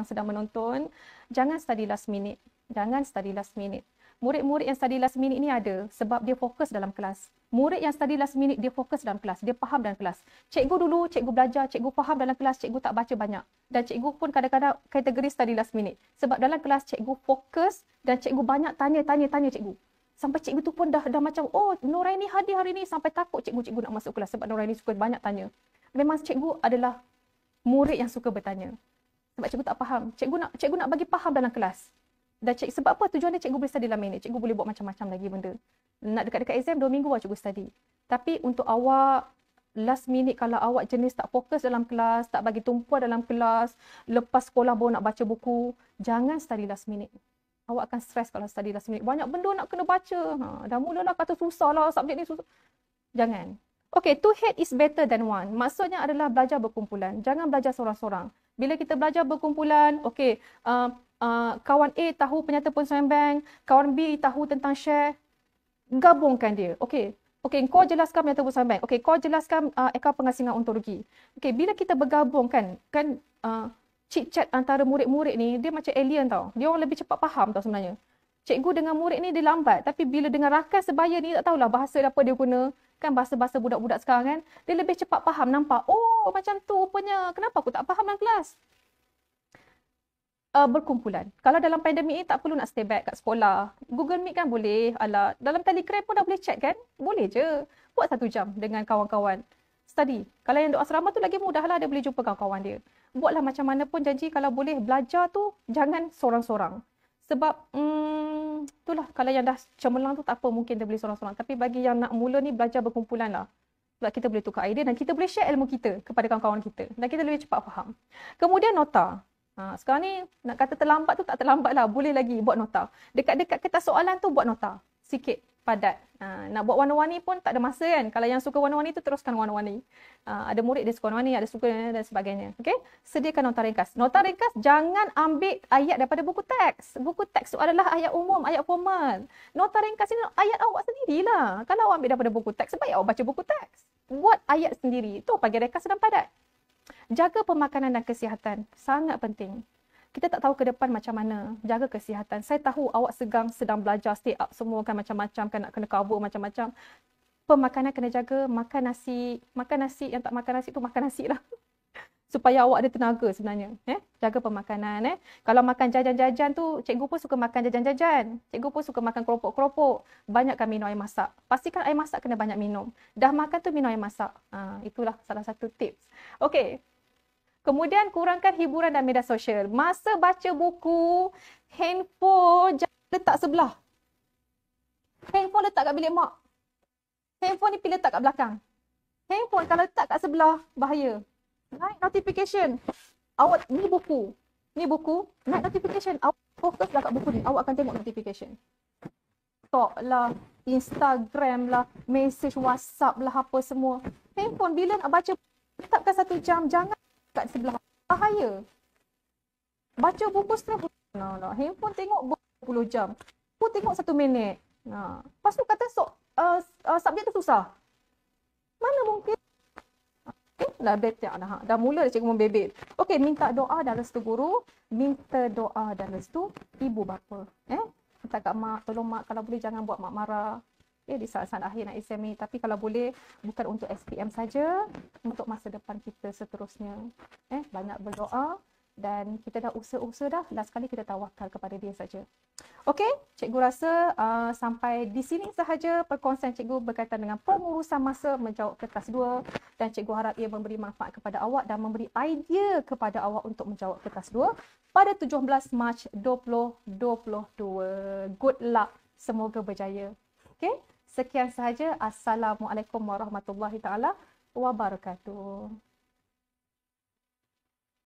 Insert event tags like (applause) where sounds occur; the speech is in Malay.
yang sedang menonton, jangan study last minute. Jangan study last minute. Murid-murid yang study last minute ni ada sebab dia fokus dalam kelas. Murid yang study last minute, dia fokus dalam kelas. Dia faham dalam kelas. Cikgu dulu, cikgu belajar, cikgu faham dalam kelas, cikgu tak baca banyak. Dan cikgu pun kadang-kadang kategori study last minute. Sebab dalam kelas, cikgu fokus dan cikgu banyak tanya, tanya, tanya cikgu. Sampai cikgu tu pun dah dah macam, oh Noraini hadir hari ni. Sampai takut cikgu-cikgu nak masuk kelas sebab Noraini suka banyak tanya. Memang cikgu adalah murid yang suka bertanya sebab cikgu tak faham. Cikgu nak cikgu nak bagi faham dalam kelas. Dan cik, sebab apa tujuan dia cikgu boleh study dalam ini. Cikgu boleh buat macam-macam lagi benda. Nak dekat-dekat exam, dua minggu lah cikgu study. Tapi untuk awak, last minute kalau awak jenis tak fokus dalam kelas, tak bagi tumpuan dalam kelas, lepas sekolah baru nak baca buku, jangan study last minute. Awak akan stres kalau study last minute. Banyak benda nak kena baca. Ha, dah mulalah kata susah lah, subjek ni susah. Jangan. Okay, two head is better than one. Maksudnya adalah belajar berkumpulan. Jangan belajar seorang-seorang. Bila kita belajar berkumpulan, okey, uh, uh, kawan A tahu penyata perusahaan bank, kawan B tahu tentang share, gabungkan dia. Okey, okey, kau jelaskan penyata perusahaan bank. Okey, kau jelaskan uh, akaun pengasingan untuk rugi. Okey, bila kita bergabung kan, kan uh, chit-chat antara murid-murid ni, dia macam alien tau. Dia orang lebih cepat faham tau sebenarnya. Cikgu dengan murid ni dia lambat tapi bila dengan rakan sebaya ni tak tahulah bahasa apa dia guna kan bahasa-bahasa budak-budak sekarang kan dia lebih cepat faham nampak oh macam tu rupanya kenapa aku tak faham dalam kelas uh, berkumpulan kalau dalam pandemik ni tak perlu nak stay back kat sekolah google meet kan boleh ala dalam telegram pun dah boleh chat kan boleh je buat satu jam dengan kawan-kawan study kalau yang duk asrama tu lagi mudah lah, dia boleh jumpa kawan-kawan dia buatlah macam mana pun janji kalau boleh belajar tu jangan seorang-seorang sebab hmm, itulah kalau yang dah cemerlang tu tak apa mungkin dia boleh seorang-seorang tapi bagi yang nak mula ni belajar berkumpulan lah sebab kita boleh tukar idea dan kita boleh share ilmu kita kepada kawan-kawan kita dan kita lebih cepat faham kemudian nota ha, sekarang ni nak kata terlambat tu tak terlambat lah boleh lagi buat nota dekat-dekat kertas soalan tu buat nota sikit padat. Ha, nak buat warna-warni pun tak ada masa kan. Kalau yang suka warna-warni tu teruskan warna-warni. Ha, ada murid dia suka warna-warni, ada suka dan sebagainya. Okay? Sediakan nota ringkas. Nota ringkas jangan ambil ayat daripada buku teks. Buku teks tu adalah ayat umum, ayat formal. Nota ringkas ni ayat awak sendirilah. Kalau awak ambil daripada buku teks, sebab awak baca buku teks. Buat ayat sendiri. Itu pagi ringkas dan padat. Jaga pemakanan dan kesihatan. Sangat penting kita tak tahu ke depan macam mana jaga kesihatan saya tahu awak segang sedang belajar stay up semua kan macam-macam kan nak kena cover macam-macam pemakanan kena jaga makan nasi makan nasi yang tak makan nasi tu makan nasi lah (laughs) supaya awak ada tenaga sebenarnya eh jaga pemakanan eh kalau makan jajan-jajan tu cikgu pun suka makan jajan-jajan cikgu pun suka makan keropok-keropok banyakkan minum air masak pastikan air masak kena banyak minum dah makan tu minum air masak ha, itulah salah satu tips okey Kemudian kurangkan hiburan dan media sosial. Masa baca buku, handphone jangan letak sebelah. Handphone letak kat bilik mak. Handphone ni pilih letak kat belakang. Handphone kalau letak kat sebelah, bahaya. Naik notification. Awak ni buku. Ni buku. Naik notification. Awak fokuslah kat buku ni. Awak akan tengok notification. Talk lah. Instagram lah. Message WhatsApp lah. Apa semua. Handphone bila nak baca, letakkan satu jam. Jangan kat sebelah bahaya. Baca buku setengah jam. Nah, nah. Handphone tengok berpuluh jam. Pun tengok satu minit. Nah. Lepas tu kata so, uh, uh, subjek tu susah. Mana mungkin? Okay. Eh, dah bete dah. Dah mula dah cikgu membebel. Okey, minta doa dan restu guru. Minta doa dan restu ibu bapa. Eh? Minta kat mak. Tolong mak kalau boleh jangan buat mak marah ya di saat-saat akhir nak exam ni tapi kalau boleh bukan untuk SPM saja untuk masa depan kita seterusnya eh banyak berdoa dan kita dah usah-usah dah last kali kita tawakal kepada dia saja okey cikgu rasa uh, sampai di sini sahaja perkongsian cikgu berkaitan dengan pengurusan masa menjawab kertas 2 dan cikgu harap ia memberi manfaat kepada awak dan memberi idea kepada awak untuk menjawab kertas 2 pada 17 Mac 2022 good luck semoga berjaya Okey, sekian sahaja. Assalamualaikum warahmatullahi taala wabarakatuh.